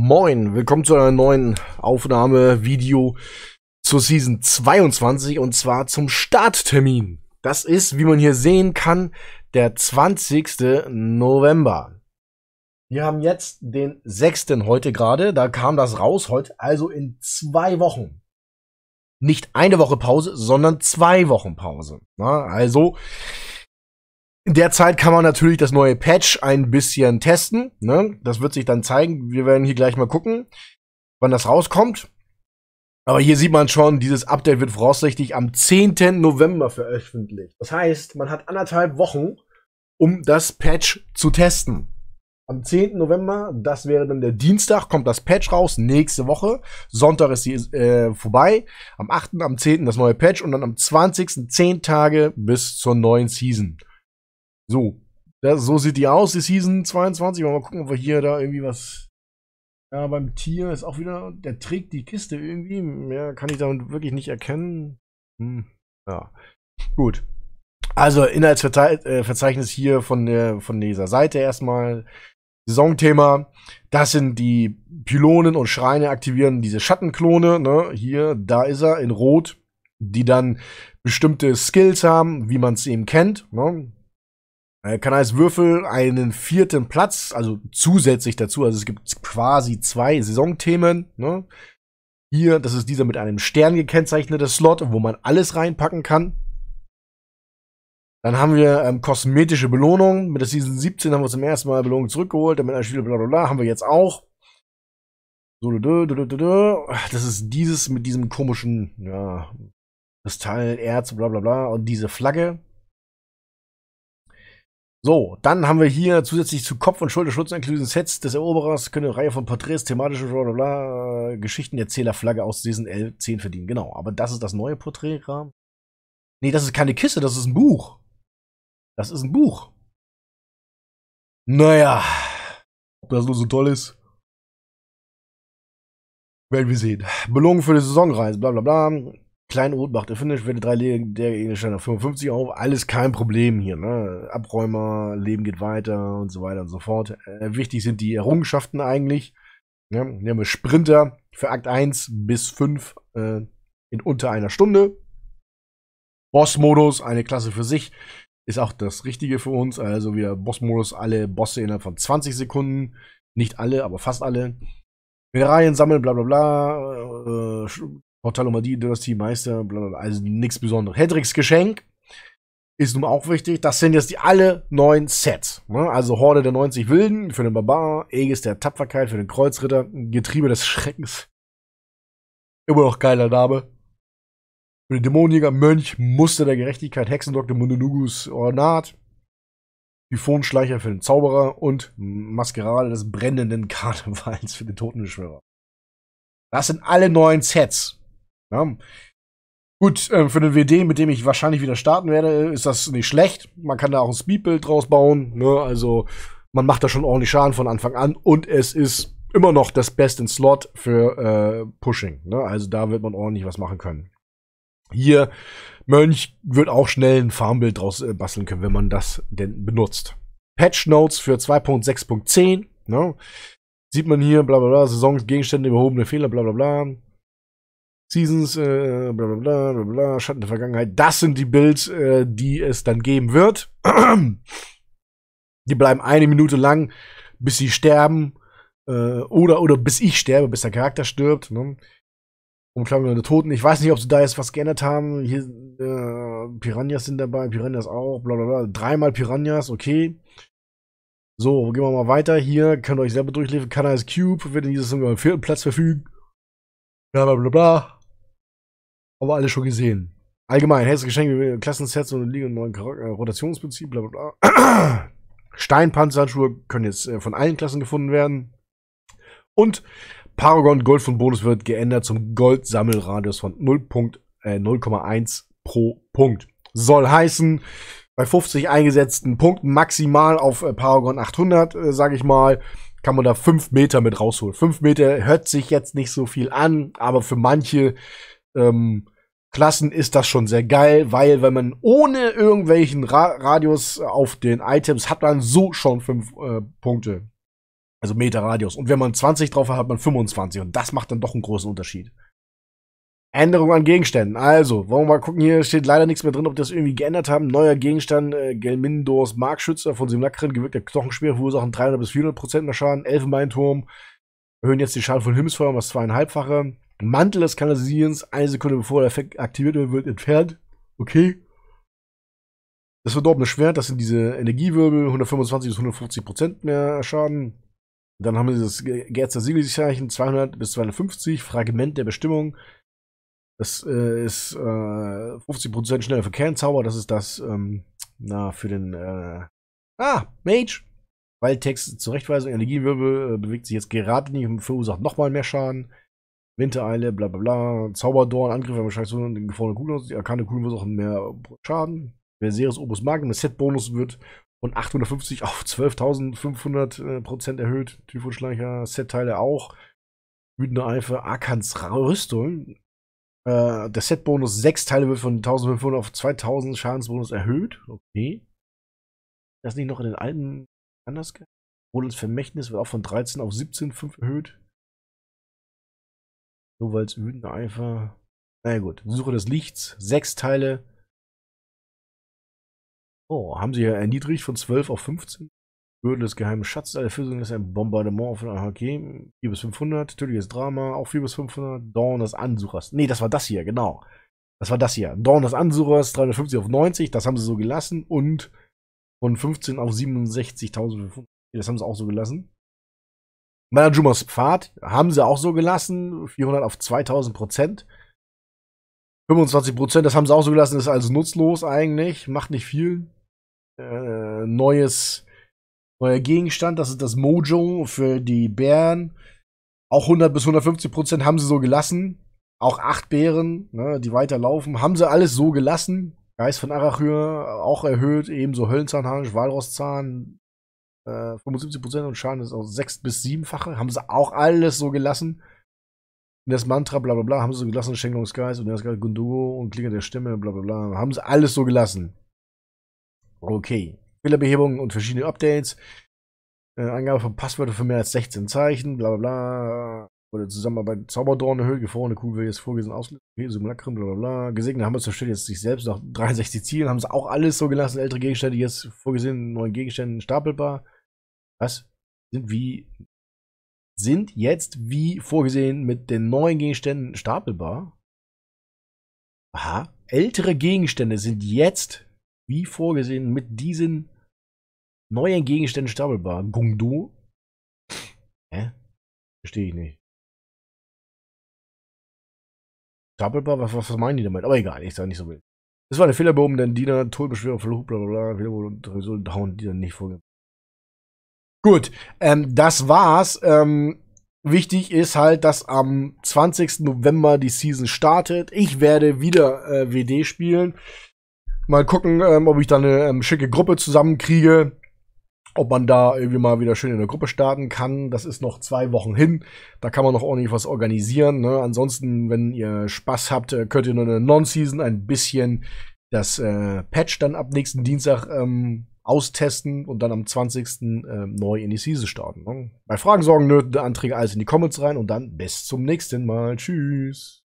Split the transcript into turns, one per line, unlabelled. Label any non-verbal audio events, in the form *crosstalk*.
Moin, willkommen zu einer neuen Aufnahme-Video zur Season 22 und zwar zum Starttermin. Das ist, wie man hier sehen kann, der 20. November. Wir haben jetzt den 6. heute gerade, da kam das raus heute, also in zwei Wochen. Nicht eine Woche Pause, sondern zwei Wochen Pause. Na, also, in der Zeit kann man natürlich das neue Patch ein bisschen testen. Ne? Das wird sich dann zeigen. Wir werden hier gleich mal gucken, wann das rauskommt. Aber hier sieht man schon, dieses Update wird voraussichtlich am 10. November veröffentlicht. Das heißt, man hat anderthalb Wochen, um das Patch zu testen. Am 10. November, das wäre dann der Dienstag, kommt das Patch raus, nächste Woche. Sonntag ist die äh, vorbei. Am 8., am 10. das neue Patch und dann am 20. 10 Tage bis zur neuen Season. So. Das, so sieht die aus, die Season 22. Mal gucken, ob wir hier da irgendwie was. Ja, beim Tier ist auch wieder. Der trägt die Kiste irgendwie. Mehr kann ich damit wirklich nicht erkennen. Hm. Ja. Gut. Also Inhaltsverzeichnis äh, hier von, der, von dieser Seite erstmal. Saisonthema. Das sind die Pylonen und Schreine aktivieren diese Schattenklone. Ne? Hier, da ist er in Rot, die dann bestimmte Skills haben, wie man es eben kennt. Ne? Äh, kann als Würfel einen vierten Platz, also zusätzlich dazu, also es gibt quasi zwei Saisonthemen. Ne? Hier, das ist dieser mit einem Stern gekennzeichnete Slot, wo man alles reinpacken kann. Dann haben wir ähm, kosmetische Belohnungen. Mit der Season 17 haben wir zum ersten Mal Belohnungen zurückgeholt. Damit ein Spiel bla bla bla haben wir jetzt auch. So, du, du, du, du, du, Das ist dieses mit diesem komischen ja, Kristall, Erz, bla bla bla. Und diese Flagge. So, dann haben wir hier zusätzlich zu Kopf- und Schulterschutzanklüsen Sets des Eroberers können eine Reihe von Porträts, thematische bla bla bla, Geschichten erzähler Flagge aus Season 10 verdienen. Genau, aber das ist das neue Porträtrahmen. Nee, das ist keine Kiste, das ist ein Buch. Das ist ein Buch. Naja, ob das nur so toll ist, werden wir sehen. Belohnung für die Saisonreise, bla bla bla. Kleine Ohnmacht, erfindisch, wende drei legendäre Gegenstände auf 55 auf. Alles kein Problem hier, ne? Abräumer, Leben geht weiter und so weiter und so fort. Äh, wichtig sind die Errungenschaften eigentlich. Ne? Nehmen wir Sprinter für Akt 1 bis 5 äh, in unter einer Stunde. Boss-Modus, eine Klasse für sich. Ist auch das Richtige für uns. Also wieder Boss-Modus, alle Bosse innerhalb von 20 Sekunden. Nicht alle, aber fast alle. Mineralien sammeln, bla bla bla. Äh, Portalomadie, Dynastie, Meister, blablabla, also nichts Besonderes. Hedricks Geschenk ist nun auch wichtig. Das sind jetzt die alle neun Sets. Ne? Also Horde der 90 Wilden für den Barbar, Aegis der Tapferkeit für den Kreuzritter, Getriebe des Schreckens. Immer noch geiler Name. Für den Dämonenjäger, Mönch, Muster der Gerechtigkeit, Hexendoktor, Mundunugus Ornat, Typhonschleicher für den Zauberer und Maskerade des brennenden *laughs* Karnevals für den Totenbeschwörer. Das sind alle neuen Sets. Ja. Gut, äh, für den WD, mit dem ich wahrscheinlich wieder starten werde, ist das nicht schlecht. Man kann da auch ein Speedbild draus bauen. Ne? Also man macht da schon ordentlich Schaden von Anfang an und es ist immer noch das Best in Slot für äh, Pushing. Ne? Also da wird man ordentlich was machen können. Hier, Mönch wird auch schnell ein Farmbild draus äh, basteln können, wenn man das denn benutzt. Patch Notes für 2.6.10. Ne? Sieht man hier, bla bla bla, Saisons, überhobene Fehler, bla bla bla. Seasons, äh, bla bla bla bla bla, Schatten der Vergangenheit. Das sind die Builds, äh, die es dann geben wird. die bleiben eine Minute lang, bis sie sterben. Äh, oder, oder bis ich sterbe, bis der Charakter stirbt. Ne? Umklammern der Toten. Ich weiß nicht, ob sie da jetzt was geändert haben. Hier, äh, Piranhas sind dabei, Piranhas auch, bla bla bla. Dreimal Piranhas, okay. So, gehen wir mal weiter. Hier könnt ihr euch selber durchlesen. Kanal Cube wird in dieser vierten Platz verfügen. Blablabla. bla bla bla. Aber alle schon gesehen. Allgemein, helles Geschenk, Klassensets und Liga und neuen äh, Rotationsprinzip, bla bla bla. *clears throat* Steinpanzerhandschuhe können jetzt äh, von allen Klassen gefunden werden. Und Paragon Gold von Bonus wird geändert zum Goldsammelradius von 0,1 äh, pro Punkt. Soll heißen, bei 50 eingesetzten Punkten maximal auf Paragon 800, äh, sage ich mal, kann man da 5 Meter mit rausholen. 5 Meter hört sich jetzt nicht so viel an, aber für manche ähm, Klassen ist das schon sehr geil, weil wenn man ohne irgendwelchen Ra Radius auf den Items hat man so schon fünf äh, Punkte. Also Meter Radius. Und wenn man 20 drauf hat, hat man 25. Und das macht dann doch einen großen Unterschied. Änderung an Gegenständen. Also, wollen wir mal gucken, hier steht leider nichts mehr drin, ob die das irgendwie geändert haben. Neuer Gegenstand, äh, Gelmindors Markschützer von Simlakrin, gewirkter Knochenschwer, verursachen 300 bis 400 Prozent mehr Schaden. Elfenbeinturm, erhöhen jetzt die Schaden von Himmelsfeuer um das zweieinhalbfache. Mantel des Kanalisierens eine Sekunde bevor der Effekt aktiviert wird, wird entfernt. Okay. Das verdorbene Schwert, das sind diese Energiewirbel, 125 bis 150 Prozent mehr Schaden. Dann haben wir dieses Gerzer Siegelzeichen, 200 bis 250, Fragment der Bestimmung. Das äh, ist äh, 50% schneller für Kernzauber. Das ist das, ähm, na, für den, äh, ah, Mage. Waldtext Text zur Rechtweisung, Energiewirbel äh, bewegt sich jetzt gerade nicht und verursacht nochmal mehr Schaden. Wintereile, bla bla bla, Zauberdorn, Angriff, wahrscheinlich man scheiße und gefrorene Kugeln, die Arkane Kugeln auch mehr Schaden. Wer Seres Opus mag, der Set-Bonus wird von 850 auf 12.500 äh, Prozent erhöht. Typhonschleicher, Set-Teile auch. Wütende Eife, Arkans Rüstung. Äh, der Set-Bonus 6 Teile wird von 1500 auf 2000 Schadensbonus erhöht. Okay. Das nicht noch in den alten anders? Rolands Vermächtnis wird auch von 13 auf 17,5 erhöht. Nur weil es wütender Eifer. Na naja, gut. Suche des Lichts. Sechs Teile. Oh, haben sie ja erniedrigt von 12 auf 15. Gürtel des geheimen Schatzes. Alle Fürsung ist ein Bombardement von AHK. 4 bis 500. Tödliches Drama. Auch 4 bis 500. Dorn des Ansuchers. Nee, das war das hier, genau. Das war das hier. Dorn des Ansuchers. 350 auf 90. Das haben sie so gelassen. Und von 15 auf 67.500. Das haben sie auch so gelassen. Manajumas Pfad haben sie auch so gelassen. 400 auf 2000 Prozent. 25 Prozent, das haben sie auch so gelassen, ist also nutzlos eigentlich, macht nicht viel. Äh, neues, neuer Gegenstand, das ist das Mojo für die Bären. Auch 100 bis 150 Prozent haben sie so gelassen. Auch 8 Bären, ne, die weiterlaufen, haben sie alles so gelassen. Geist von Arachür auch erhöht, ebenso Höllenzahnhahn, Walrosszahn, 75% äh, und Schaden ist auch 6- bis 7-fache. Haben sie auch alles so gelassen. Das Mantra, bla bla bla, haben sie so gelassen. Schenkungsgeist und das Gundugo und Klinge der Stimme, bla bla bla. Haben sie alles so gelassen. Okay. Fehlerbehebungen und verschiedene Updates. Äh, Angabe von Passwörtern für mehr als 16 Zeichen, bla bla bla. Oder Zusammenarbeit Zauberdorn erhöht, gefrorene Kugel jetzt vorgesehen auslösen, okay, Simulacrum, bla bla bla. Gesegnet haben wir zerstört jetzt sich selbst nach 63 Zielen, haben sie auch alles so gelassen, ältere Gegenstände jetzt vorgesehen, neuen Gegenständen stapelbar. Was? Sind wie. Sind jetzt wie vorgesehen mit den neuen Gegenständen stapelbar? Aha. Ältere Gegenstände sind jetzt wie vorgesehen mit diesen neuen Gegenständen stapelbar. Gungdu? Hä? Verstehe ich nicht. Stapelbar? Was, was was meinen die damit? Aber egal, ich sage nicht so wild. Das war eine Fehlerbehoben, denn Diener, Tollbeschwerer, Fluch, bla bla bla, Fehlerbehoben und Resultaten, die dann nicht vorgehen. Gut, ähm, das war's. Ähm, wichtig ist halt, dass am 20. November die Season startet. Ich werde wieder äh, WD spielen. Mal gucken, ähm, ob ich da eine ähm, schicke Gruppe zusammenkriege. Ob man da irgendwie mal wieder schön in der Gruppe starten kann. Das ist noch zwei Wochen hin. Da kann man noch ordentlich was organisieren. Ne? Ansonsten, wenn ihr Spaß habt, äh, könnt ihr nur eine Non-Season ein bisschen das äh, Patch dann ab nächsten Dienstag ähm, austesten und dann am 20. Ähm, neu in die Season starten. Ne? Bei Fragen, Sorgen, Nöten, Anträge alles in die Comments rein und dann bis zum nächsten Mal. Tschüss.